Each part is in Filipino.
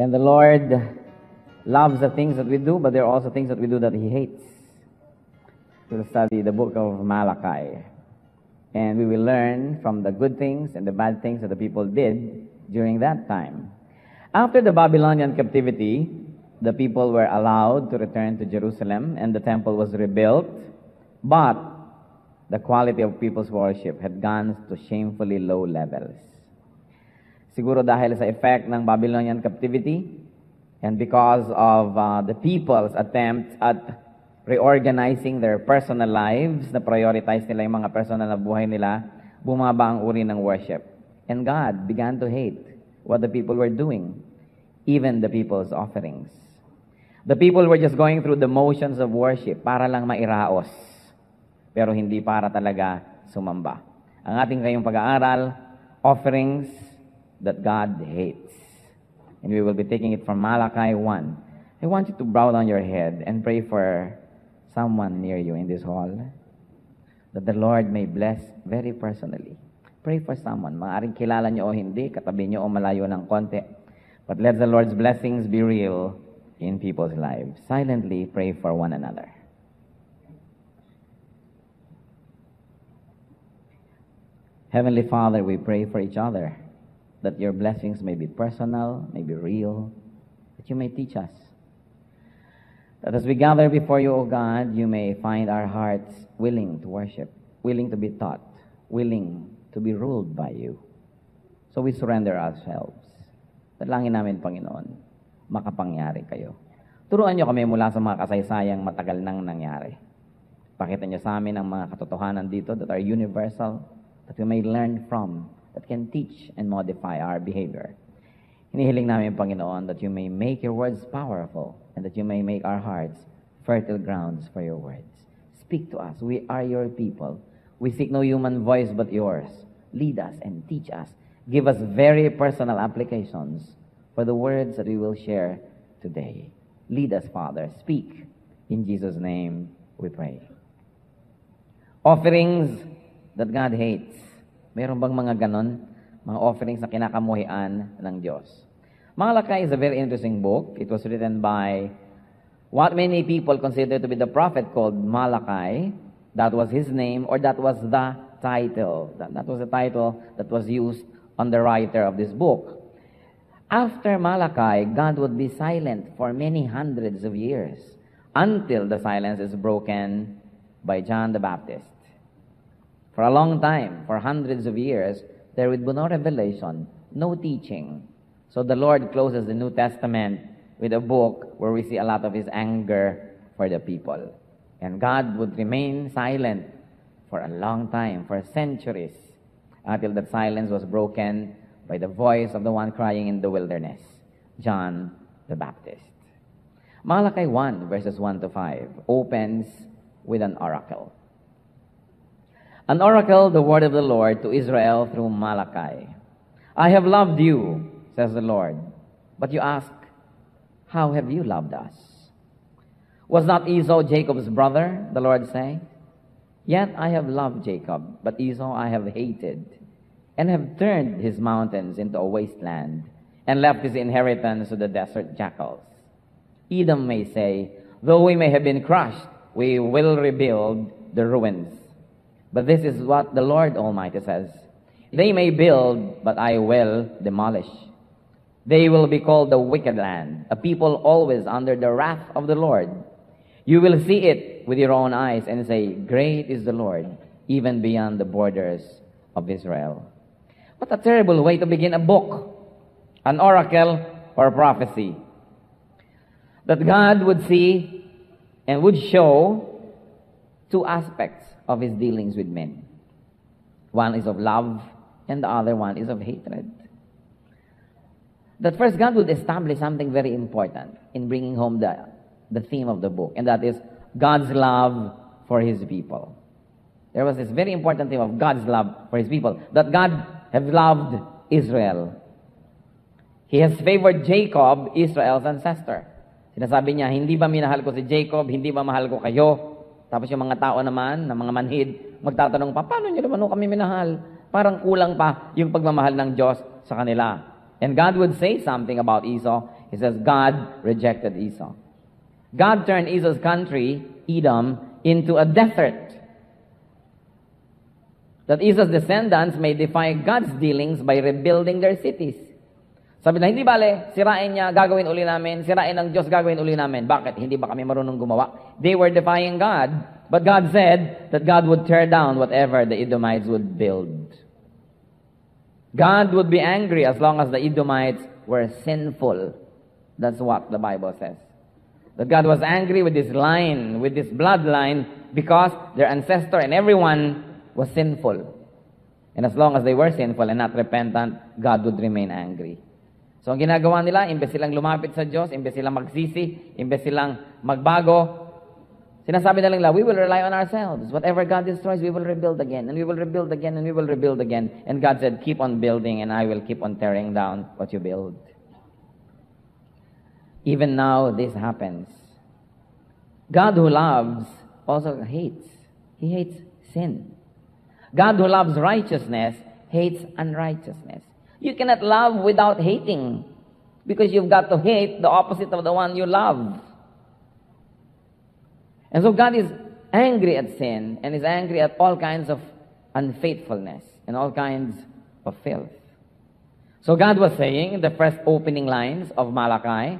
And the Lord loves the things that we do, but there are also things that we do that He hates. We'll study the book of Malachi. And we will learn from the good things and the bad things that the people did during that time. After the Babylonian captivity, the people were allowed to return to Jerusalem and the temple was rebuilt, but the quality of people's worship had gone to shamefully low levels. siguro dahil sa effect ng Babylonian captivity and because of uh, the people's attempt at reorganizing their personal lives, na prioritize nila yung mga personal na buhay nila, bumaba ang uri ng worship. And God began to hate what the people were doing, even the people's offerings. The people were just going through the motions of worship para lang mairaos, pero hindi para talaga sumamba. Ang ating kayong pag-aaral, offerings, that God hates. And we will be taking it from Malachi 1. I want you to bow down your head and pray for someone near you in this hall that the Lord may bless very personally. Pray for someone. Maaring kilala niyo o hindi, katabi niyo o malayo ng konti. But let the Lord's blessings be real in people's lives. Silently pray for one another. Heavenly Father, we pray for each other. that your blessings may be personal, may be real, that you may teach us. That as we gather before you, O God, you may find our hearts willing to worship, willing to be taught, willing to be ruled by you. So we surrender ourselves. Dalangin namin, Panginoon, makapangyari kayo. Turuan niyo kami mula sa mga kasaysayang matagal nang nangyari. Pakita niyo sa amin ang mga katotohanan dito that are universal, that we may learn from that can teach and modify our behavior. Hinihiling namin, Panginoon, that you may make your words powerful and that you may make our hearts fertile grounds for your words. Speak to us. We are your people. We seek no human voice but yours. Lead us and teach us. Give us very personal applications for the words that we will share today. Lead us, Father. Speak. In Jesus' name we pray. Offerings that God hates. Meron bang mga ganon? Mga offerings na kinakamuhian ng Diyos. Malachi is a very interesting book. It was written by what many people consider to be the prophet called Malachi. That was his name or that was the title. That, that was the title that was used on the writer of this book. After Malachi, God would be silent for many hundreds of years until the silence is broken by John the Baptist. For a long time, for hundreds of years, there would be no revelation, no teaching. So the Lord closes the New Testament with a book where we see a lot of his anger for the people. And God would remain silent for a long time, for centuries, until the silence was broken by the voice of the one crying in the wilderness, John the Baptist. Malachi 1, verses 1 to 5, opens with an oracle. An oracle, the word of the Lord to Israel through Malachi. I have loved you, says the Lord. But you ask, How have you loved us? Was not Esau Jacob's brother, the Lord saying? Yet I have loved Jacob, but Esau I have hated, and have turned his mountains into a wasteland, and left his inheritance to the desert jackals. Edom may say, Though we may have been crushed, we will rebuild the ruins. But this is what the Lord Almighty says They may build, but I will demolish. They will be called the wicked land, a people always under the wrath of the Lord. You will see it with your own eyes and say, Great is the Lord, even beyond the borders of Israel. What a terrible way to begin a book, an oracle, or a prophecy. That God would see and would show two aspects of his dealings with men. One is of love, and the other one is of hatred. That first, God would establish something very important in bringing home the, the theme of the book, and that is God's love for his people. There was this very important theme of God's love for his people, that God has loved Israel. He has favored Jacob, Israel's ancestor. Sinasabi niya, hindi ba minahal ko si Jacob? Hindi ba mahal ko kayo? Tapos yung mga tao naman, ng mga manhid, magtatanong pa, paano nyo naman kami minahal? Parang kulang pa yung pagmamahal ng Diyos sa kanila. And God would say something about Esau. He says, God rejected Esau. God turned Esau's country, Edom, into a desert. That Esau's descendants may defy God's dealings by rebuilding their cities. Sabi na, hindi bale, sirain niya, gagawin uli namin, sirain ng Diyos, gagawin uli namin. Bakit? Hindi ba kami marunong gumawa? They were defying God, but God said that God would tear down whatever the Edomites would build. God would be angry as long as the Edomites were sinful. That's what the Bible says. That God was angry with this line, with this bloodline, because their ancestor and everyone was sinful. And as long as they were sinful and not repentant, God would remain angry. So ang ginagawa nila, imbes silang lumapit sa Diyos, imbes silang magsisi, imbes silang magbago, sinasabi na lang nila, we will rely on ourselves. Whatever God destroys, we will rebuild again, and we will rebuild again, and we will rebuild again. And God said, keep on building, and I will keep on tearing down what you build. Even now, this happens. God who loves also hates. He hates sin. God who loves righteousness hates unrighteousness. You cannot love without hating because you've got to hate the opposite of the one you love. And so God is angry at sin and is angry at all kinds of unfaithfulness and all kinds of filth. So God was saying in the first opening lines of Malachi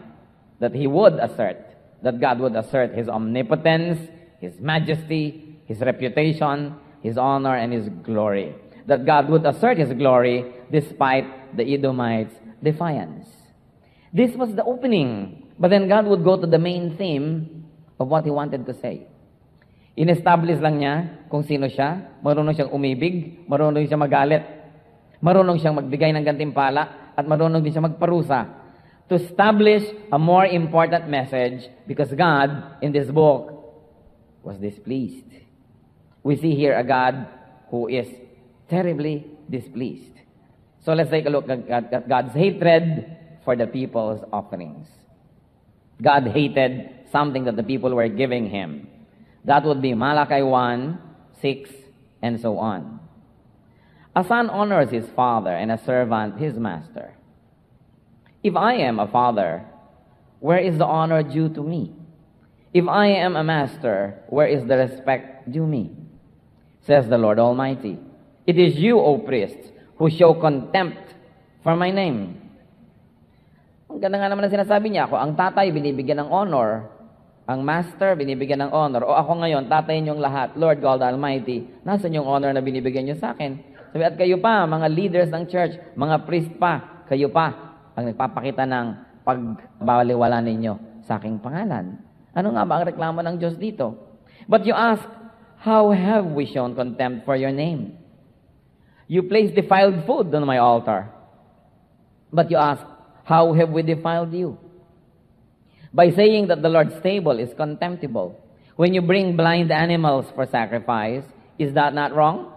that he would assert, that God would assert his omnipotence, his majesty, his reputation, his honor, and his glory. That God would assert his glory despite the Edomites' defiance. This was the opening, but then God would go to the main theme of what He wanted to say. In-establish lang niya kung sino siya, marunong siyang umibig, marunong siyang magalit, marunong siyang magbigay ng gantimpala, at marunong din siyang magparusa to establish a more important message because God in this book was displeased. We see here a God who is terribly displeased. So let's take a look at God's hatred for the people's offerings. God hated something that the people were giving him. That would be Malachi 1, 6, and so on. A son honors his father, and a servant his master. If I am a father, where is the honor due to me? If I am a master, where is the respect due me? Says the Lord Almighty. It is you, O priests, who show contempt for my name. Ang ganda nga naman ang sinasabi niya, ako ang tatay, binibigyan ng honor. Ang master, binibigyan ng honor. O ako ngayon, tatay niyong lahat, Lord God Almighty, nasan yung honor na binibigyan niyo sa akin? Sabi, at kayo pa, mga leaders ng church, mga priest pa, kayo pa, ang nagpapakita ng pagbaliwala ninyo sa aking pangalan. Ano nga ba ang reklamo ng Diyos dito? But you ask, how have we shown contempt for your name? You place defiled food on my altar. But you ask, How have we defiled you? By saying that the Lord's table is contemptible. When you bring blind animals for sacrifice, is that not wrong?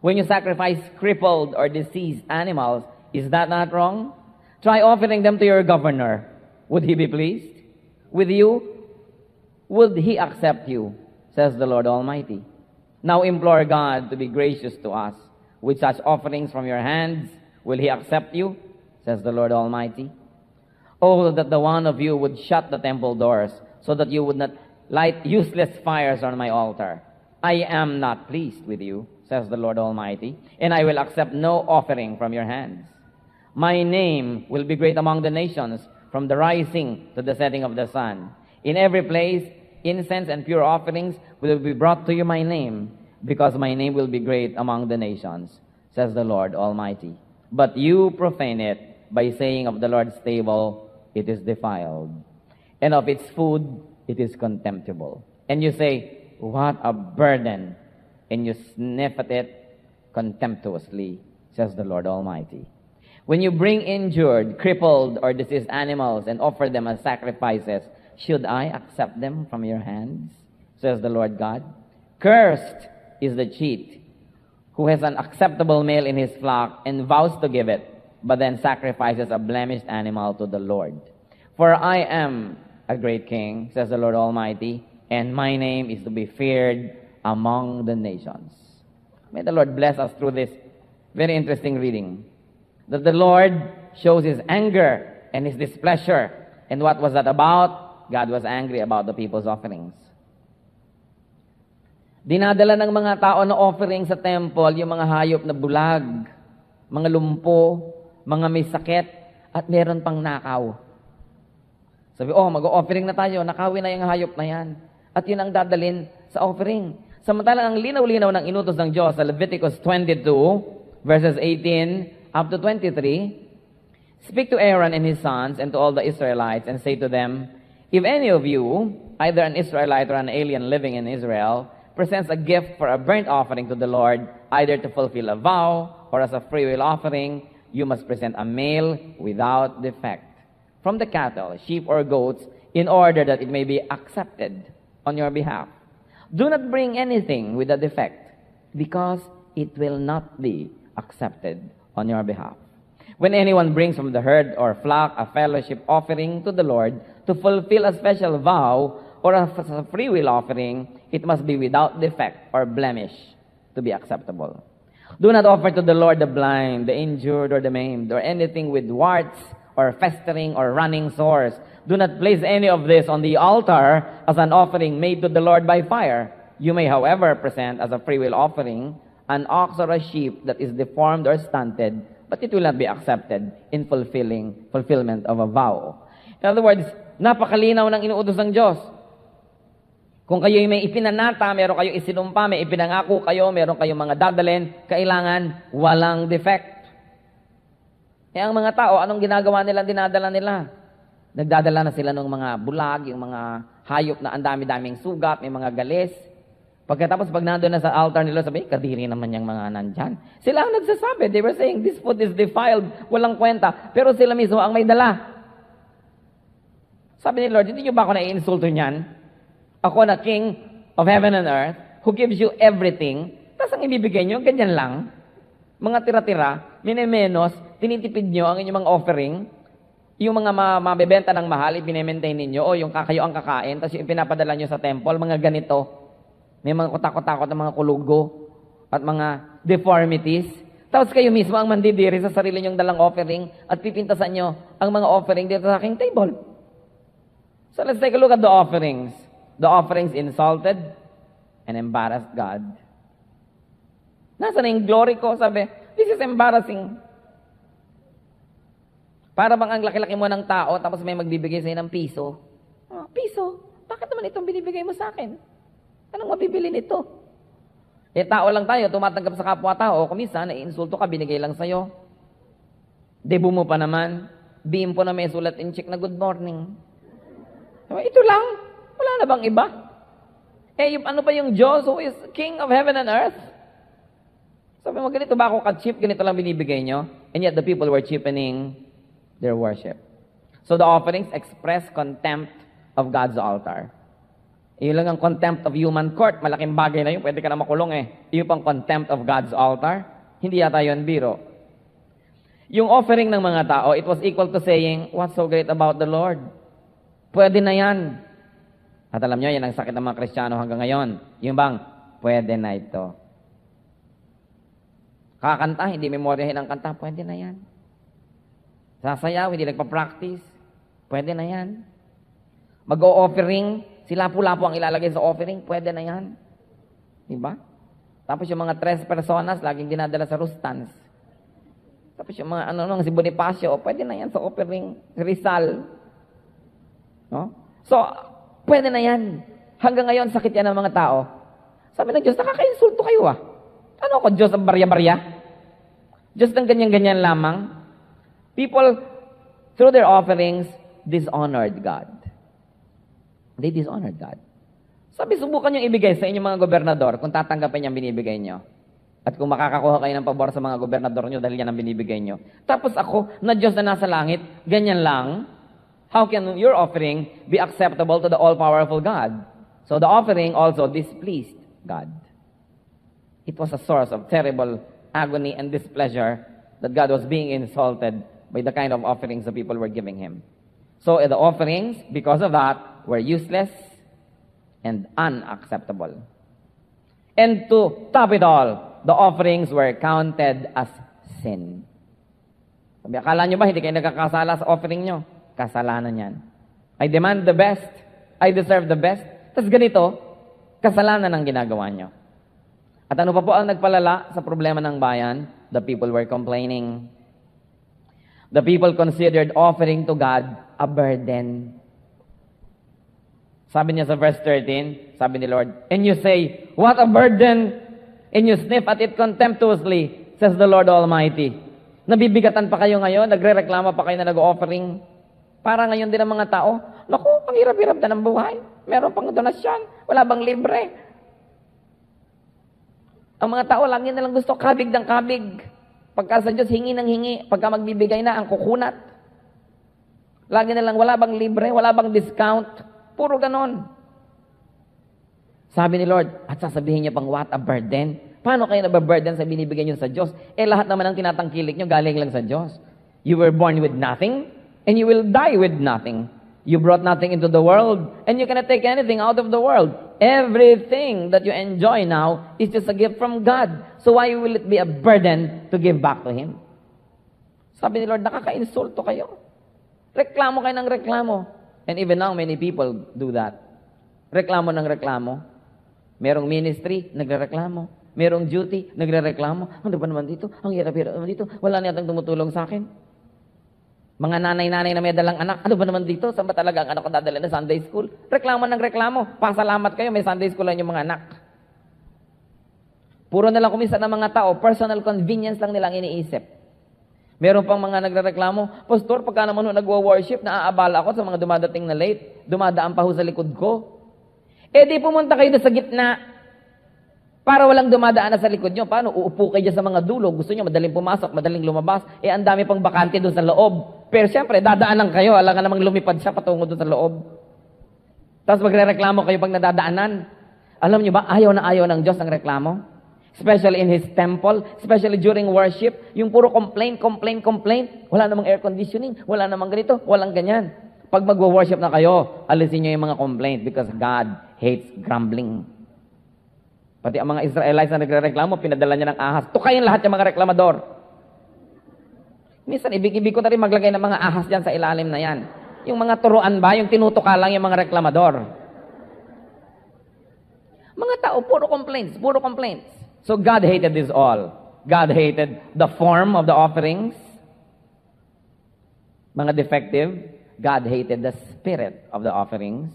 When you sacrifice crippled or diseased animals, is that not wrong? Try offering them to your governor. Would he be pleased with you? Would he accept you? Says the Lord Almighty. Now implore God to be gracious to us with such offerings from your hands, will he accept you? Says the Lord Almighty. Oh, that the one of you would shut the temple doors, so that you would not light useless fires on my altar. I am not pleased with you, says the Lord Almighty, and I will accept no offering from your hands. My name will be great among the nations, from the rising to the setting of the sun. In every place, incense and pure offerings will be brought to you my name because my name will be great among the nations, says the Lord Almighty. But you profane it by saying of the Lord's table, it is defiled, and of its food, it is contemptible. And you say, what a burden, and you sniff at it contemptuously, says the Lord Almighty. When you bring injured, crippled, or diseased animals and offer them as sacrifices, should I accept them from your hands? Says the Lord God. Cursed is the cheat, who has an acceptable male in his flock and vows to give it, but then sacrifices a blemished animal to the Lord. For I am a great king, says the Lord Almighty, and my name is to be feared among the nations. May the Lord bless us through this very interesting reading. That the Lord shows his anger and his displeasure. And what was that about? God was angry about the people's offerings. Dinadala ng mga tao na offering sa temple yung mga hayop na bulag, mga lumpo, mga may sakit, at meron pang nakaw. Sabi, oh, mag-offering na tayo, nakawin na yung hayop na yan. At yun ang dadalin sa offering. Samantalang ang linaw-linaw ng inutos ng Diyos sa Leviticus 22, verses 18 up to 23, Speak to Aaron and his sons and to all the Israelites and say to them, If any of you, either an Israelite or an alien living in Israel, presents a gift for a burnt offering to the Lord, either to fulfill a vow or as a freewill offering, you must present a male without defect from the cattle, sheep, or goats, in order that it may be accepted on your behalf. Do not bring anything with a defect, because it will not be accepted on your behalf. When anyone brings from the herd or flock a fellowship offering to the Lord to fulfill a special vow or a freewill offering, It must be without defect or blemish to be acceptable. Do not offer to the Lord the blind, the injured, or the maimed, or anything with warts, or festering, or running sores. Do not place any of this on the altar as an offering made to the Lord by fire. You may, however, present as a freewill offering an ox or a sheep that is deformed or stunted, but it will not be accepted in fulfilling fulfillment of a vow. In other words, napakalinaw ng inuutos ng Diyos. Kung kayo may ipinanata, meron kayong isinumpa, may ipinangako kayo, meron kayong mga dadalin, kailangan walang defect. Eh ang mga tao, anong ginagawa nila, dinadala nila? Nagdadala na sila ng mga bulag, yung mga hayop na andami daming sugat, may mga galis. Pagkatapos pag nandun na sa altar nila, sabi, eh, kadiri naman yung mga nandyan. Sila ang nagsasabi, they were saying, this food is defiled, walang kwenta. Pero sila mismo ang may dala. Sabi ni Lord, hindi nyo ba ako naiinsulto niyan? ako na King of heaven and earth, who gives you everything, tapos ang ibibigay nyo, ganyan lang. Mga tira-tira, minemenos, tinitipid nyo ang inyong mga offering, yung mga ma mabebenta ng mahal, ipinemaintain ninyo, o yung kakayo ang kakain, tapos yung pinapadala nyo sa temple, mga ganito. May mga kutakot-takot ng mga kulugo at mga deformities. Tapos kayo mismo ang mandidiri sa sarili nyong dalang offering at pipintasan nyo ang mga offering dito sa aking table. So let's take a look at the offerings. The offerings insulted and embarrassed God. Nasaan na yung glory ko? Sabi, this is embarrassing. Para bang ang laki-laki mo ng tao, tapos may magbibigay sa'yo ng piso. Oh, piso? Bakit naman itong binibigay mo sa akin? Anong mabibili nito? Eh, tao lang tayo, tumatanggap sa kapwa-tao. Kumisa, naiinsulto eh, ka, binigay lang sa'yo. Debo mo pa naman. Beam po na may sulat in check na good morning. Ito lang. Wala na bang iba? Eh, yung, ano pa yung Diyos who is King of heaven and earth? Sabi mo, ganito ba ako ka-cheap? Ganito lang binibigay nyo? And yet the people were cheapening their worship. So the offerings express contempt of God's altar. Yun lang ang contempt of human court. Malaking bagay na yun. Pwede ka na makulong eh. Yun pang contempt of God's altar. Hindi yata yun biro. Yung offering ng mga tao, it was equal to saying, what's so great about the Lord? Pwede na yan. At alam nyo, yan ang sakit ng mga Kristiyano hanggang ngayon. Yung bang, pwede na ito. Kakanta, hindi memoryahin ang kanta, pwede na yan. Sasayaw, hindi nagpa-practice, pwede na yan. Mag-o-offering, sila pula po ang ilalagay sa offering, pwede na yan. Diba? Tapos yung mga tres personas, laging dinadala sa rustans. Tapos yung mga ano nung si Bonifacio, pwede na yan sa offering, Rizal. No? So, Pwede na yan. Hanggang ngayon, sakit yan ng mga tao. Sabi ng Diyos, nakakainsulto kayo ah. Ano ko, Diyos ang barya-barya? Diyos ng ganyan-ganyan lamang? People, through their offerings, dishonored God. They dishonored God. Sabi, subukan niyong ibigay sa inyong mga gobernador kung tatanggapin niya binibigay niyo. At kung makakakuha kayo ng pabor sa mga gobernador niyo dahil yan ang binibigay niyo. Tapos ako, na Diyos na nasa langit, ganyan lang, How can your offering be acceptable to the all-powerful God? So the offering also displeased God. It was a source of terrible agony and displeasure that God was being insulted by the kind of offerings the people were giving him. So the offerings, because of that, were useless and unacceptable. And to top it all, the offerings were counted as sin. Sabi, akala nyo ba hindi kayo nagkakasala sa offering nyo? kasalanan yan. I demand the best. I deserve the best. Tapos ganito, kasalanan ang ginagawa nyo. At ano pa po ang nagpalala sa problema ng bayan? The people were complaining. The people considered offering to God a burden. Sabi niya sa verse 13, sabi ni Lord, And you say, What a burden! And you sniff at it contemptuously, says the Lord Almighty. Nabibigatan pa kayo ngayon, nagre-reklama pa kayo na nag-offering. Para ngayon din ang mga tao, naku, ang hirap-hirap na ng buhay. Meron pang donasyon. Wala bang libre? Ang mga tao, lang yan na lang gusto, kabig ng kabig. Pagka sa Diyos, hingi ng hingi. Pagka magbibigay na, ang kukunat. Lagi na lang, wala bang libre? Wala bang discount? Puro ganon. Sabi ni Lord, at sasabihin niya pang what a burden. Paano kayo nababurden sa binibigay niyo sa Diyos? Eh lahat naman ang tinatangkilik niyo galing lang sa Diyos. You were born with nothing and you will die with nothing. You brought nothing into the world, and you cannot take anything out of the world. Everything that you enjoy now is just a gift from God. So why will it be a burden to give back to Him? Sabi ni Lord, nakaka-insulto kayo. Reklamo kayo ng reklamo. And even now, many people do that. Reklamo ng reklamo. Merong ministry, nagrereklamo. Merong duty, nagrereklamo. Ang ba naman dito? Ang hirap-hirap naman dito. Wala na yatang tumutulong sa akin. Mga nanay-nanay na may dalang anak, ano ba naman dito? Saan ba talaga ang anak ko dadala na Sunday school? Reklamo ng reklamo. Pasalamat kayo, may Sunday school lang yung mga anak. Puro na lang kumisa ng mga tao, personal convenience lang nilang iniisip. Meron pang mga nagrereklamo, Pastor, pagka naman nagwa-worship, naaabala ako sa mga dumadating na late, dumadaan pa ho sa likod ko. E di pumunta kayo sa gitna para walang dumadaan na sa likod nyo. Paano? Uupo kayo sa mga dulo. Gusto nyo madaling pumasok, madaling lumabas. E ang dami pang bakante doon sa loob. Pero siyempre, dadaanan kayo. Alam ka namang lumipad siya patungo doon sa loob. Tapos magre-reklamo kayo pag nadadaanan. Alam niyo ba, ayaw na ayaw ng Diyos ang reklamo. Especially in His temple, especially during worship, yung puro complain, complain, complain. Wala namang air conditioning, wala namang ganito, walang ganyan. Pag magwo-worship na kayo, alisin niyo yung mga complaint because God hates grumbling. Pati ang mga Israelites na nagre-reklamo, pinadala niya ng ahas. Tukayin lahat yung mga reklamador. Minsan, ibig-ibig ko na rin maglagay ng mga ahas dyan sa ilalim na yan. Yung mga turuan ba, yung tinutuka lang yung mga reklamador. Mga tao, puro complaints, puro complaints. So God hated this all. God hated the form of the offerings. Mga defective, God hated the spirit of the offerings.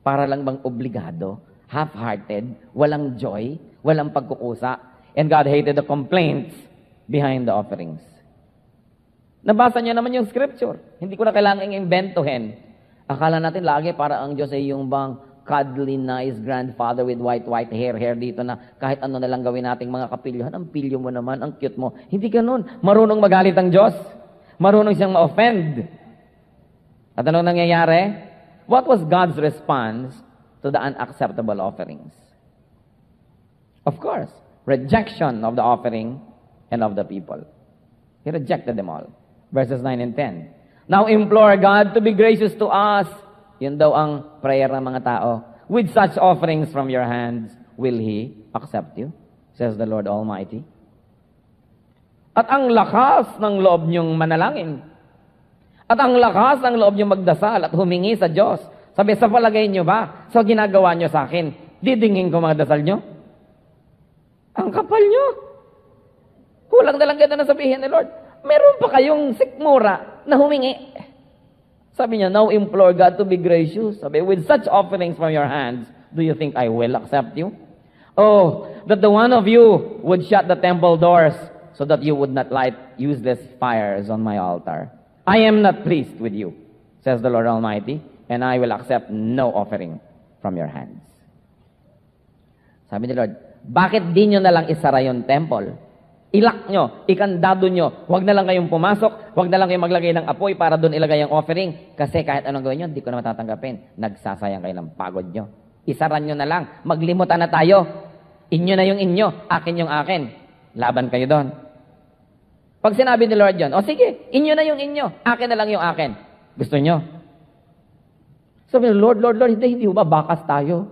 Para lang bang obligado, half-hearted, walang joy, walang pagkukusa. And God hated the complaints behind the offerings. Nabasa niya naman yung scripture. Hindi ko na kailangan imbentohin. Akala natin lagi para ang Diyos ay yung bang cuddly, nice grandfather with white, white hair, hair dito na kahit ano na lang gawin nating mga kapilyuhan, ang pilyo mo naman, ang cute mo. Hindi ganun. Marunong magalit ang Diyos. Marunong siyang ma-offend. At anong nangyayari? What was God's response to the unacceptable offerings? Of course, rejection of the offering and of the people. He rejected them all verses 9 and 10. Now implore God to be gracious to us. Yun daw ang prayer ng mga tao. With such offerings from your hands, will He accept you? Says the Lord Almighty. At ang lakas ng loob niyong manalangin. At ang lakas ng loob niyong magdasal at humingi sa Diyos. Sabi, sa palagay niyo ba? So ginagawa niyo sa akin, didingin ko mga dasal niyo? Ang kapal niyo. Kulang na lang ganda na sabihin ni Lord meron pa kayong sikmura na humingi. Sabi niya, now implore God to be gracious. Sabi, with such offerings from your hands, do you think I will accept you? Oh, that the one of you would shut the temple doors so that you would not light useless fires on my altar. I am not pleased with you, says the Lord Almighty, and I will accept no offering from your hands. Sabi ni Lord, bakit di nyo nalang isara yung temple? ilak nyo, ikandado nyo. Huwag na lang kayong pumasok, huwag na lang kayong maglagay ng apoy para doon ilagay ang offering. Kasi kahit anong gawin nyo, hindi ko na matatanggapin. Nagsasayang kayo ng pagod nyo. Isaran nyo na lang. Maglimutan na tayo. Inyo na yung inyo, akin yung akin. Laban kayo doon. Pag sinabi ni Lord yun, o sige, inyo na yung inyo, akin na lang yung akin. Gusto nyo? Sabi niyo, Lord, Lord, Lord, hindi, hindi ba bakas tayo?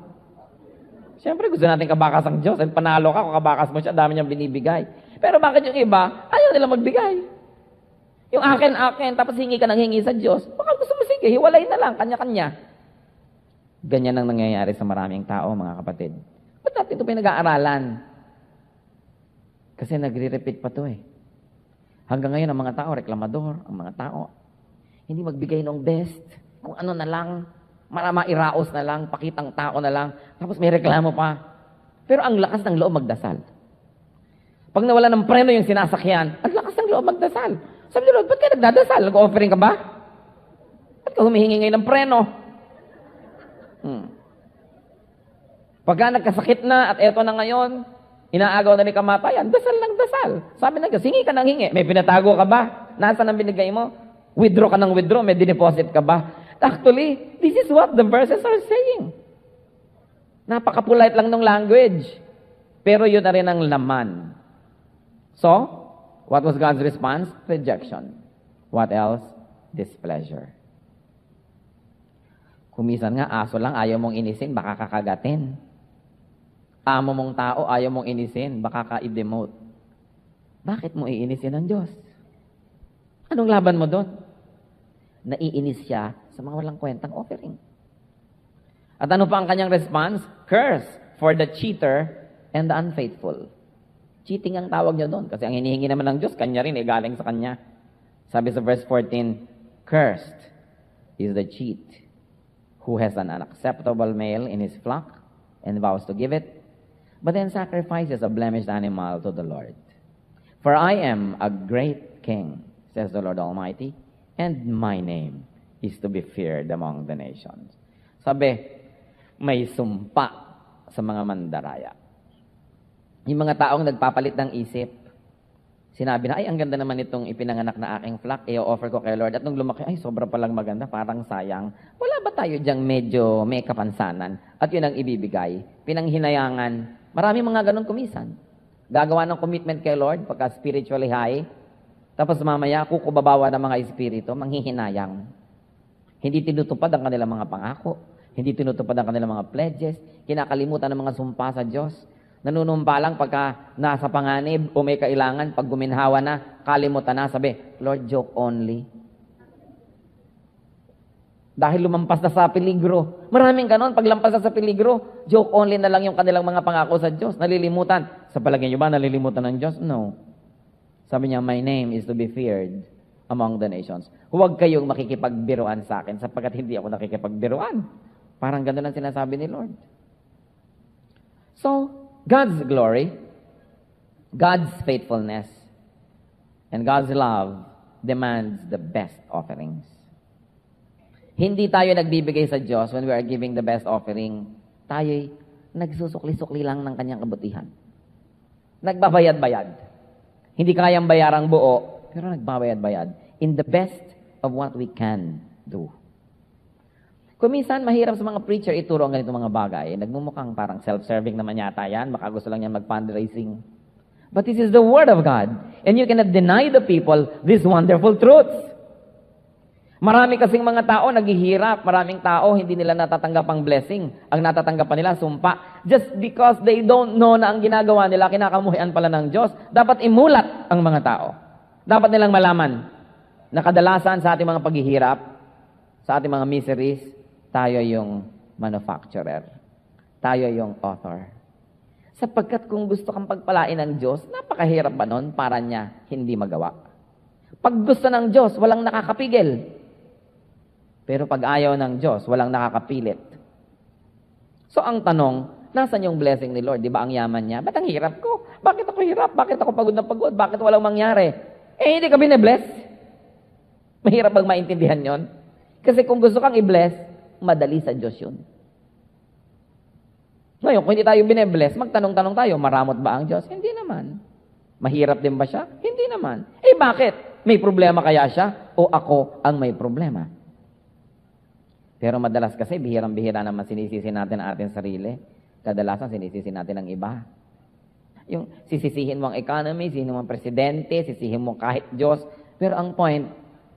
Siyempre, gusto natin kabakas ang Diyos. At panalo ka kung kabakas mo siya, dami niyang binibigay. Pero bakit yung iba, ayaw nila magbigay. Yung akin, akin, tapos hingi ka ng hingi sa Diyos. Baka gusto mo sige, hiwalay na lang, kanya-kanya. Ganyan ang nangyayari sa maraming tao, mga kapatid. Ba't natin ito pinag-aaralan? Kasi nagre-repeat pa to eh. Hanggang ngayon, ang mga tao, reklamador, ang mga tao, hindi magbigay ng best, kung ano na lang, marama iraos na lang, pakitang tao na lang, tapos may reklamo pa. Pero ang lakas ng loob magdasal. Pag nawala ng preno yung sinasakyan, at lakas ng loob magdasal. Sabi ni Lord, ba't ka nagdadasal? Nag-offering ka ba? Ba't ka humihingi ngayon ng preno? Hmm. Pagka nagkasakit na at eto na ngayon, inaagaw na ni kamatayan, dasal lang dasal. Sabi na, singi ka ng hingi. May pinatago ka ba? Nasaan ang binigay mo? Withdraw ka ng withdraw, may dineposit ka ba? Actually, this is what the verses are saying. Napaka-polite lang ng language. Pero yun na rin ang laman So, what was God's response? Rejection. What else? Displeasure. Kumisan nga, aso lang, ayaw mong inisin, baka kakagatin. Amo mong tao, ayaw mong inisin, baka ka-demote. Bakit mo iinisin ang Diyos? Anong laban mo doon? Naiinis siya sa mga walang kwentang offering. At ano pa ang kanyang response? Curse for the cheater and the unfaithful. Cheating ang tawag niya doon. Kasi ang hinihingi naman ng Diyos, kanya rin, eh, galing sa kanya. Sabi sa verse 14, Cursed is the cheat who has an unacceptable male in his flock and vows to give it, but then sacrifices a blemished animal to the Lord. For I am a great king, says the Lord Almighty, and my name is to be feared among the nations. Sabi, may sumpa sa mga mandaraya yung mga taong nagpapalit ng isip. Sinabi na, ay, ang ganda naman itong ipinanganak na aking flock, i-offer eh, ko kay Lord. At nung lumaki, ay, sobra palang maganda, parang sayang. Wala ba tayo diyang medyo may kapansanan? At yun ang ibibigay. Pinanghinayangan. Marami mga ganun kumisan. Gagawa ng commitment kay Lord, pagka spiritually high. Tapos mamaya, kukubabawa ng mga espiritu, manghihinayang. Hindi tinutupad ang kanilang mga pangako. Hindi tinutupad ang kanilang mga pledges. Kinakalimutan ng mga sumpa sa Diyos nanunumbalang pagka nasa panganib o may kailangan, pag guminhawa na, kalimutan na, sabi, Lord, joke only. Dahil lumampas na sa peligro. Maraming ganon, paglampas na sa peligro, joke only na lang yung kanilang mga pangako sa Diyos. Nalilimutan. Sa palagay nyo ba, nalilimutan ng Diyos? No. Sabi niya, my name is to be feared among the nations. Huwag kayong makikipagbiruan sa akin sapagkat hindi ako nakikipagbiruan. Parang gano'n ang sinasabi ni Lord. So, God's glory, God's faithfulness, and God's love demands the best offerings. Hindi tayo nagbibigay sa Diyos when we are giving the best offering. Tayo'y nagsusukli-sukli lang ng kanyang kabutihan. Nagbabayad-bayad. Hindi kayang bayarang buo, pero nagbabayad-bayad. In the best of what we can do. Kuminsan, mahirap sa mga preacher ituro ang ganitong mga bagay. Nagmumukhang parang self-serving naman yata yan. Baka gusto lang niya mag-fundraising. But this is the Word of God. And you cannot deny the people these wonderful truths. Marami kasing mga tao naghihirap. Maraming tao, hindi nila natatanggap ang blessing. Ang natatanggap pa nila, sumpa. Just because they don't know na ang ginagawa nila, kinakamuhian pala ng Diyos, dapat imulat ang mga tao. Dapat nilang malaman na kadalasan sa ating mga paghihirap, sa ating mga miseries, tayo yung manufacturer. Tayo yung author. Sapagkat kung gusto kang pagpalain ng Diyos, napakahirap ba nun para niya hindi magawa? Pag gusto ng Diyos, walang nakakapigil. Pero pag ayaw ng Diyos, walang nakakapilit. So ang tanong, nasan yung blessing ni Lord? Di ba ang yaman niya? Ba't ang hirap ko? Bakit ako hirap? Bakit ako pagod na pagod? Bakit walang mangyari? Eh, hindi ka bine-bless. Mahirap bang maintindihan yon? Kasi kung gusto kang i-bless, Madali sa Diyos yun. Ngayon, kung hindi tayo binebless, magtanong-tanong tayo, maramot ba ang Diyos? Hindi naman. Mahirap din ba siya? Hindi naman. Eh bakit? May problema kaya siya? O ako ang may problema? Pero madalas kasi, bihirang-bihira naman sinisisi natin ang ating sarili. Kadalasan sinisisi natin ang iba. Yung sisisihin mo ang economy, sisisihin mo ang presidente, sisihin mo kahit Diyos. Pero ang point,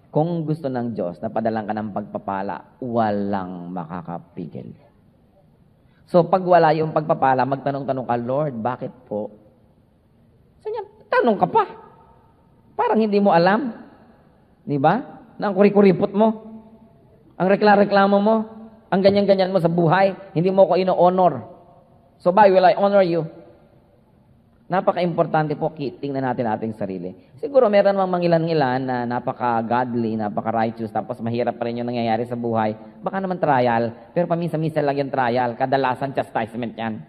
kung gusto ng Diyos na padalang ka ng pagpapala, walang makakapigil. So pag wala yung pagpapala, magtanong-tanong ka, Lord, bakit po? Sa yan? tanong ka pa. Parang hindi mo alam. Di ba? Na ang kurikuripot mo. Ang reklamo mo. Ang ganyan-ganyan mo sa buhay. Hindi mo ako ino-honor. So why will I honor you? Napaka-importante po, tingnan natin ating sarili. Siguro meron mang mangilan-ngilan na napaka-godly, napaka-righteous, tapos mahirap pa rin yung nangyayari sa buhay. Baka naman trial, pero paminsan-minsan lang yung trial. Kadalasan chastisement yan.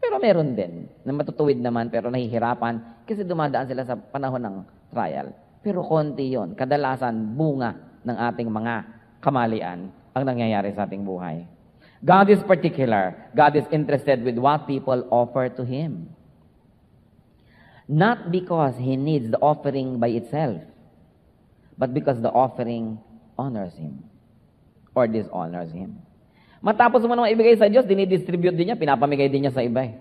Pero meron din na matutuwid naman pero nahihirapan kasi dumadaan sila sa panahon ng trial. Pero konti yon Kadalasan bunga ng ating mga kamalian ang nangyayari sa ating buhay. God is particular. God is interested with what people offer to Him. Not because He needs the offering by itself, but because the offering honors Him or dishonors Him. Matapos mo naman ibigay sa Diyos, dinidistribute din niya, pinapamigay din niya sa iba. Eh.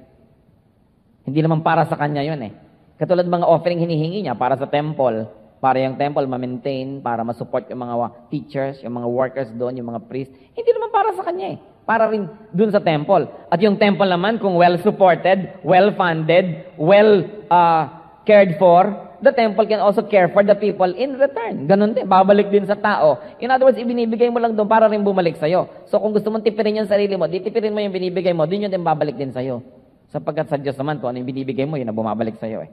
Hindi naman para sa Kanya yon eh. Katulad mga offering hinihingi niya para sa temple, para yung temple ma-maintain, para ma-support yung mga teachers, yung mga workers doon, yung mga priests. Hindi naman para sa Kanya eh para rin dun sa temple. At yung temple naman, kung well-supported, well-funded, well uh, cared for, the temple can also care for the people in return. Ganun din, babalik din sa tao. In other words, ibinibigay mo lang doon para rin bumalik sa'yo. So kung gusto mong tipirin yung sarili mo, di tipirin mo yung binibigay mo, din yun din babalik din sa'yo. Sapagkat sa Diyos naman, kung ano yung binibigay mo, yun na bumabalik sa'yo eh.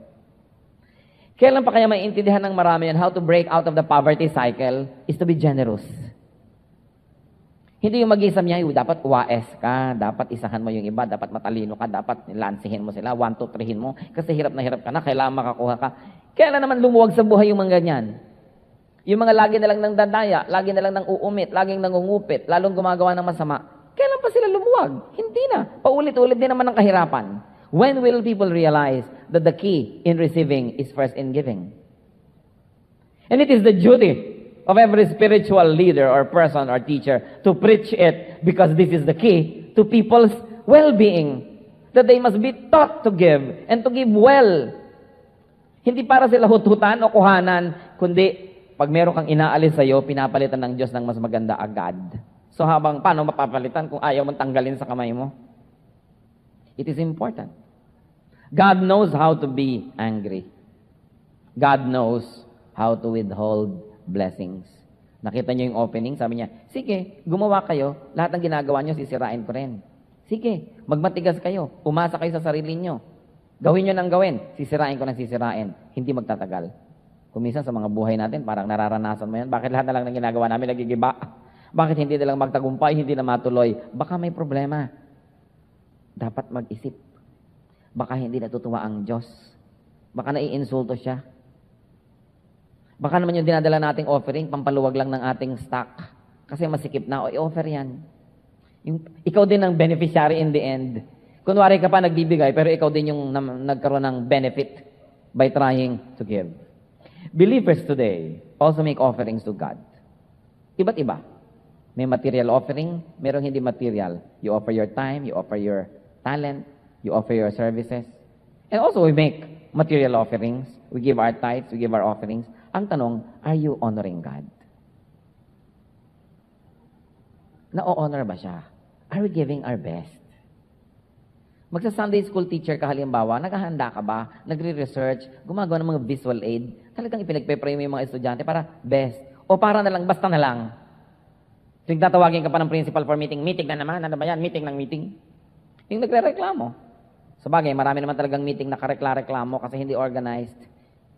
Kailan pa kaya maintindihan ng marami yan, how to break out of the poverty cycle is to be generous. Hindi yung maging samyahi, dapat UAS ka, dapat isahan mo yung iba, dapat matalino ka, dapat lansihin mo sila, one, two, threehin mo, kasi hirap na hirap ka na, kailangan makakuha ka. Kailan naman lumuwag sa buhay yung mga ganyan? Yung mga lagi na lang nang dadaya, lagi na lang nang uumit, laging nangungupit, lalong gumagawa ng masama. Kailan pa sila lumuwag? Hindi na. Paulit-ulit din naman ang kahirapan. When will people realize that the key in receiving is first in giving? And it is the duty of every spiritual leader or person or teacher to preach it because this is the key to people's well-being. That they must be taught to give and to give well. Hindi para sila hututan o kuhanan, kundi pag meron kang inaalis sa'yo, pinapalitan ng Diyos ng mas maganda agad. So habang paano mapapalitan kung ayaw mong tanggalin sa kamay mo? It is important. God knows how to be angry. God knows how to withhold blessings. Nakita niyo yung opening, sabi niya, sige, gumawa kayo, lahat ng ginagawa niyo sisirain ko rin. Sige, magmatigas kayo, umasa kayo sa sarili niyo. Gawin niyo nang gawin, sisirain ko nang sisirain, hindi magtatagal. Kuminsan sa mga buhay natin, parang nararanasan mo yan, bakit lahat na lang ng ginagawa namin nagigiba? Bakit hindi na lang magtagumpay, hindi na matuloy? Baka may problema. Dapat mag-isip. Baka hindi natutuwa ang Diyos. Baka naiinsulto siya. Baka naman yung dinadala nating offering, pampaluwag lang ng ating stock. Kasi masikip na, o i-offer yan. Yung, ikaw din ang beneficiary in the end. Kunwari ka pa nagbibigay, pero ikaw din yung na, nagkaroon ng benefit by trying to give. Believers today also make offerings to God. Iba't iba. May material offering, merong hindi material. You offer your time, you offer your talent, you offer your services. And also we make material offerings. We give our tithes, we give our offerings. Ang tanong, are you honoring God? Na-honor ba siya? Are we giving our best? Magsa-Sunday school teacher ka halimbawa, naghahanda ka ba? Nagre-research? Gumagawa ng mga visual aid? Talagang ipinagpe-pray mo yung mga estudyante para best. O para na lang, basta na lang. Yung tatawagin ka pa ng principal for meeting, meeting na naman, ano ba yan? Meeting ng meeting. Yung nagre-reklamo. Sa bagay, marami naman talagang meeting na karekla-reklamo kasi hindi organized.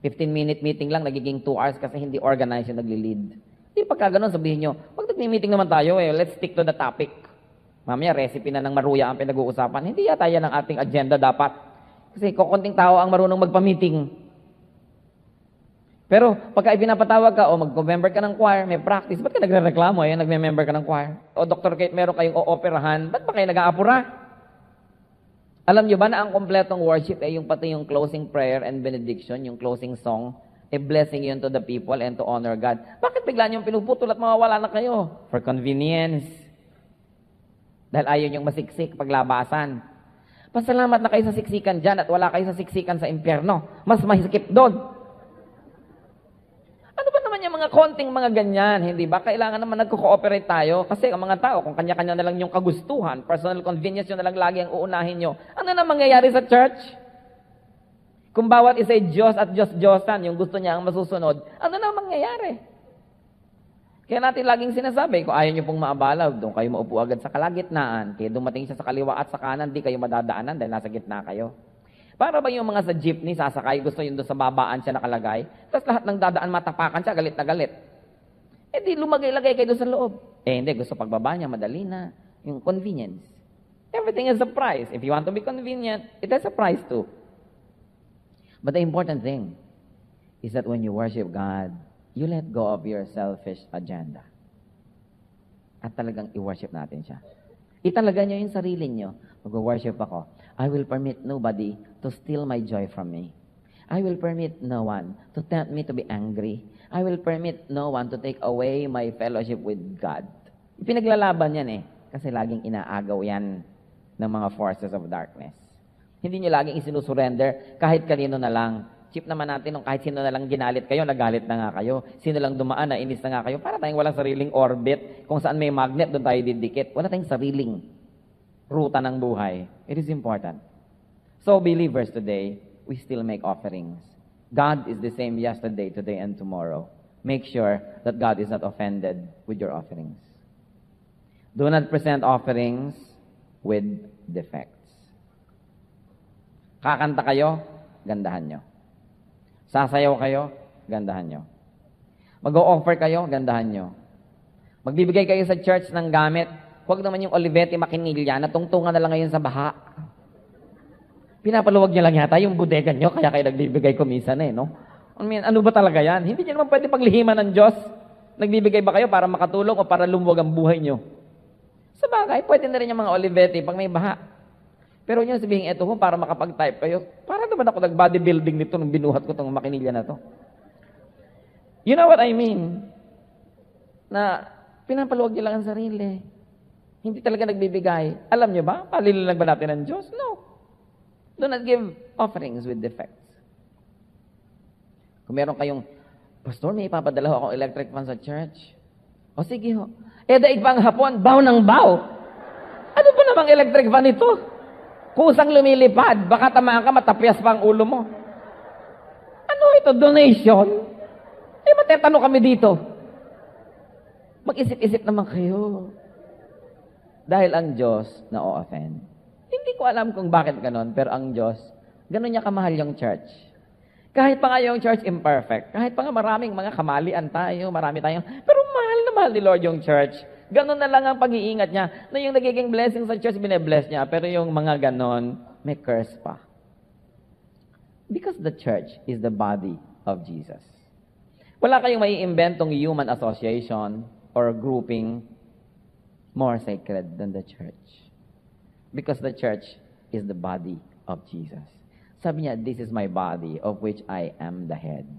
15-minute meeting lang, nagiging 2 hours kasi hindi organized yung nagli-lead. Hindi pagka ganun, sabihin nyo, pag nagmi-meeting naman tayo, eh, let's stick to the topic. Mamaya, recipe na ng maruya ang pinag-uusapan. Hindi yata yan ang ating agenda dapat. Kasi kukunting tao ang marunong magpa-meeting. Pero pagka ipinapatawag ka, o oh, mag-member ka ng choir, may practice, ba't ka nagre-reklamo? Ayan, nagme-member ka ng choir. O Dr. Kate, meron kayong ooperahan, ba't pa kayo nag-aapura? Alam nyo ba na ang kompletong worship ay yung pati yung closing prayer and benediction, yung closing song, a eh, blessing yun to the people and to honor God. Bakit bigla niyong pinuputol at mawawala na kayo? For convenience. Dahil ayaw niyong masiksik paglabasan. Pasalamat na kayo sa siksikan dyan at wala kayo sa siksikan sa impyerno. Mas mahisikip doon mga konting mga ganyan, hindi ba? Kailangan naman nagko-cooperate tayo kasi ang mga tao, kung kanya-kanya na lang yung kagustuhan, personal convenience yun na lang lagi ang uunahin nyo, ano na mangyayari sa church? Kung bawat isa ay Diyos at Diyos-Diyosan, yung gusto niya ang masusunod, ano na mangyayari? Kaya natin laging sinasabi, kung ayaw niyo pong maabalaw, doon kayo maupo agad sa kalagitnaan. Kaya dumating siya sa kaliwa at sa kanan, di kayo madadaanan dahil nasa gitna kayo. Para ba yung mga sa jeepney, sasakay, gusto yun doon sa babaan siya nakalagay, tapos lahat ng dadaan matapakan siya, galit na galit. Eh di lumagay-lagay kayo doon sa loob. Eh hindi, gusto pagbaba niya, madali na. Yung convenience. Everything is a price. If you want to be convenient, it has a price too. But the important thing is that when you worship God, you let go of your selfish agenda. At talagang i-worship natin siya. Italaga niyo yung sarili niyo. Mag-worship ako. I will permit nobody to steal my joy from me. I will permit no one to tempt me to be angry. I will permit no one to take away my fellowship with God. Ipinaglalaban yan eh. Kasi laging inaagaw yan ng mga forces of darkness. Hindi nyo laging isinusurrender kahit kanino na lang. Chip naman natin nung kahit sino na lang ginalit kayo, nagalit na nga kayo. Sino lang dumaan, nainis na nga kayo. Para tayong walang sariling orbit. Kung saan may magnet, doon tayo didikit. Wala tayong sariling ruta ng buhay. It is important So believers today, we still make offerings. God is the same yesterday, today, and tomorrow. Make sure that God is not offended with your offerings. Do not present offerings with defects. Kakanta kayo, gandahan nyo. Sasayaw kayo, gandahan nyo. Mag-o-offer kayo, gandahan nyo. Magbibigay kayo sa church ng gamit, huwag naman yung Olivetti Makinilya, natungtungan na lang ngayon sa baha. Pinapaluwag niya lang yata yung bodega niyo, kaya kayo nagbibigay na eh, no? I mean, ano ba talaga yan? Hindi niyo naman pwede paglihiman ng Diyos. Nagbibigay ba kayo para makatulong o para lumuwag ang buhay niyo? Sa bagay, pwede na rin yung mga Olivetti pag may baha. Pero yun sabihin, eto ho, para makapag-type kayo, para naman ako nag-bodybuilding nito nung binuhat ko itong makinilya na to. You know what I mean? Na pinapaluwag niya lang ang sarili. Hindi talaga nagbibigay. Alam niyo ba? Palilinag ba natin ng Diyos? No. Do not give offerings with defects. Kung meron kayong, Pastor, may ipapadala ako electric fan sa church. O sige ho. Eh, daig pang hapon, baw ng baw. Ano ba namang electric fan ito? Kusang lumilipad, baka tamaan ka, matapyas pa ang ulo mo. Ano ito, donation? Eh, matetanong kami dito. Mag-isip-isip naman kayo. Dahil ang Diyos na o-offend. Hindi ko alam kung bakit ganon, pero ang Diyos, ganon niya kamahal yung church. Kahit pa nga yung church imperfect, kahit pa nga maraming mga kamalian tayo, marami tayong, pero mahal na mahal ni Lord yung church. Ganon na lang ang pag-iingat niya, na yung nagiging blessing sa church, bine-bless niya, pero yung mga ganon, may curse pa. Because the church is the body of Jesus. Wala kayong inventong human association or grouping more sacred than the church. Because the church is the body of Jesus. Sabi niya, this is my body of which I am the head.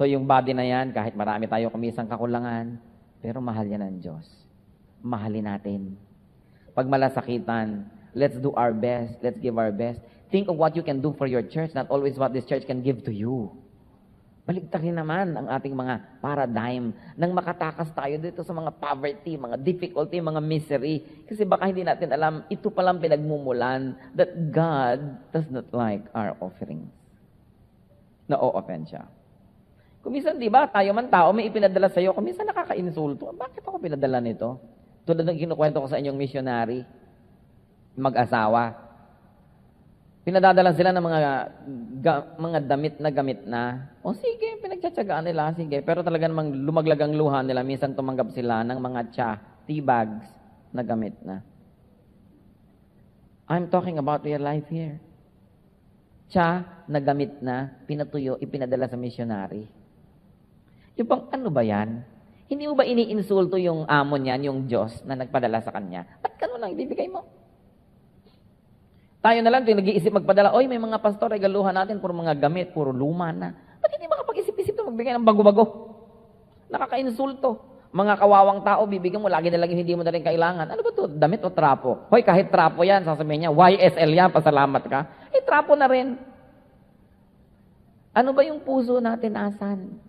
So yung body na yan, kahit marami tayo kumisang kakulangan, pero mahal yan ng Diyos. Mahalin natin. Pag malasakitan, let's do our best. Let's give our best. Think of what you can do for your church, not always what this church can give to you. Baligtarin naman ang ating mga paradigm nang makatakas tayo dito sa mga poverty, mga difficulty, mga misery. Kasi baka hindi natin alam, ito palang pinagmumulan that God does not like our offerings. Na-offend siya. Kumisan, di ba, tayo man tao, may ipinadala sa'yo. Kumisan nakaka-insulto. Bakit ako pinadala nito? Tulad ng kinukwento ko sa inyong missionary, mag-asawa pinadadala sila ng mga ga, mga damit na gamit na, o sige, pinagtsatsagaan nila, sige. Pero talaga namang lumaglag ang luha nila, minsan tumanggap sila ng mga tsa, tea bags na gamit na. I'm talking about real life here. Tsa na gamit na, pinatuyo, ipinadala sa missionary. Yung pang ano ba yan? Hindi mo ba iniinsulto yung amo niyan, yung Diyos na nagpadala sa kanya? Ba't ka lang ibibigay mo? Tayo na lang, tuwing nag-iisip magpadala, oy, may mga pastor, ay galuhan natin, puro mga gamit, puro luma na. Ba't hindi makapag-isip-isip na magbigay ng bago-bago? Nakakainsulto. Mga kawawang tao, bibigyan mo, lagi na lang hindi mo na rin kailangan. Ano ba to? Damit o trapo? Hoy, kahit trapo yan, sasabihin niya, YSL yan, pasalamat ka. Eh, trapo na rin. Ano ba yung puso natin asan?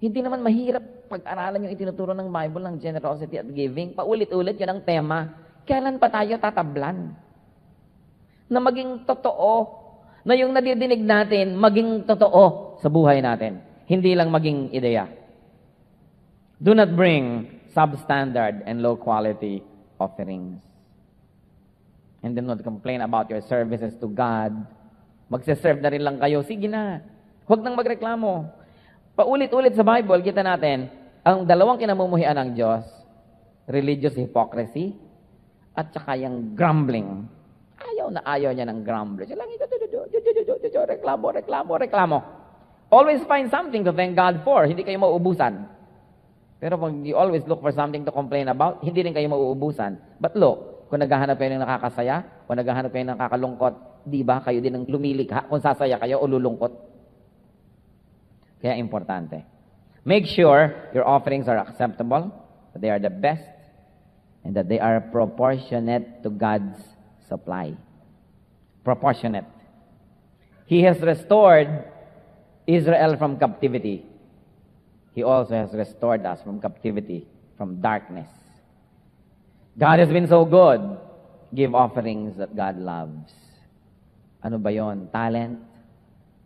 Hindi naman mahirap pag-aralan yung itinuturo ng Bible ng generosity at giving. Paulit-ulit yun ang tema. Kailan pa tayo tatablan? na maging totoo, na yung nadidinig natin maging totoo sa buhay natin, hindi lang maging ideya. Do not bring substandard and low quality offerings. And then not complain about your services to God. Magse-serve na rin lang kayo. Sige na. Huwag nang magreklamo. Paulit-ulit sa Bible, kita natin, ang dalawang kinamumuhian ng Diyos, religious hypocrisy, at saka yung grumbling Ayaw na ayaw niya ng grumble. Siya lang, reklamo, reklamo, reklamo. Always find something to thank God for. Hindi kayo mauubusan. Pero pag you always look for something to complain about, hindi rin kayo mauubusan. But look, kung naghahanap kayo ng nakakasaya, kung naghahanap kayo ng nakakalungkot, di ba kayo din ang lumilikha kung sasaya kayo o lulungkot? Kaya importante. Make sure your offerings are acceptable, that they are the best, and that they are proportionate to God's supply. Proportionate. He has restored Israel from captivity. He also has restored us from captivity, from darkness. God has been so good. Give offerings that God loves. Ano ba yon? Talent,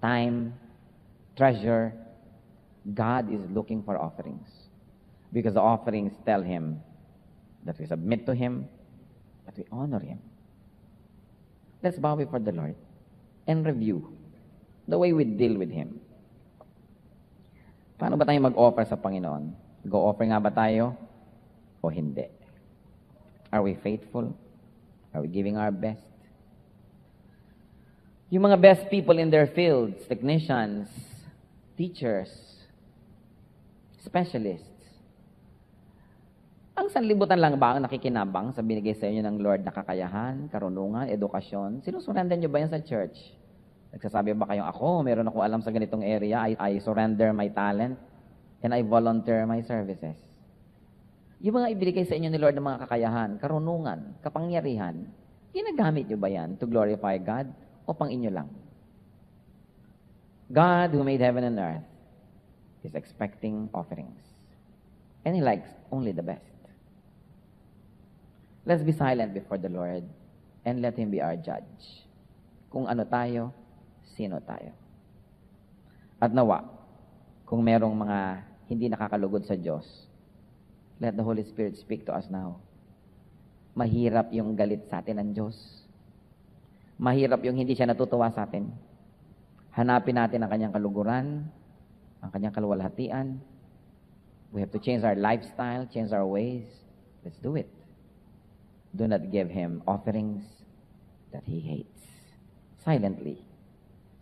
time, treasure. God is looking for offerings. Because the offerings tell Him that we submit to Him, that we honor Him. Let's bow before the Lord and review the way we deal with Him. Paano ba tayo mag-offer sa Panginoon? Go-offer nga ba tayo o hindi? Are we faithful? Are we giving our best? Yung mga best people in their fields, technicians, teachers, specialists, ang sanlibutan lang ba ang nakikinabang sa binigay sa inyo ng Lord na kakayahan, karunungan, edukasyon? Sinusurrender nyo ba yan sa church? Nagsasabi ba kayong, ako, meron ako alam sa ganitong area, I, I surrender my talent, and I volunteer my services. Yung mga ibigay sa inyo ni Lord ng mga kakayahan, karunungan, kapangyarihan, ginagamit nyo ba yan to glorify God o pang inyo lang? God who made heaven and earth is expecting offerings. And He likes only the best. Let's be silent before the Lord and let Him be our judge. Kung ano tayo, sino tayo. At nawa, kung merong mga hindi nakakalugod sa Diyos, let the Holy Spirit speak to us now. Mahirap yung galit sa atin ng Diyos. Mahirap yung hindi siya natutuwa sa atin. Hanapin natin ang kanyang kaluguran, ang kanyang kalwalhatian. We have to change our lifestyle, change our ways. Let's do it. Do not give him offerings that he hates. Silently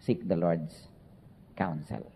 seek the Lord's counsel.